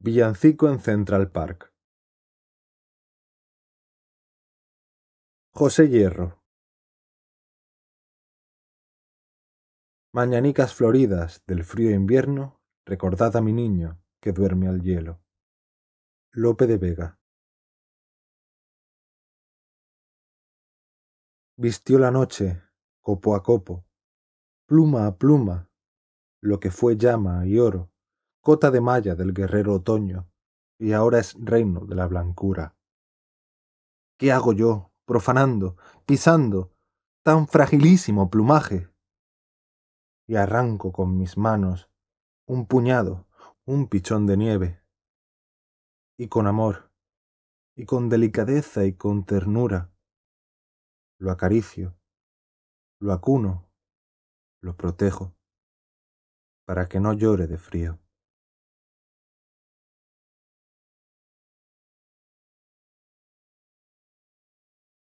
Villancico en Central Park. José Hierro. Mañanicas floridas del frío invierno, recordad a mi niño que duerme al hielo. Lope de Vega. Vistió la noche, copo a copo, pluma a pluma, lo que fue llama y oro cota de malla del guerrero otoño, y ahora es reino de la blancura. ¿Qué hago yo, profanando, pisando, tan fragilísimo plumaje? Y arranco con mis manos un puñado, un pichón de nieve. Y con amor, y con delicadeza y con ternura, lo acaricio, lo acuno, lo protejo, para que no llore de frío.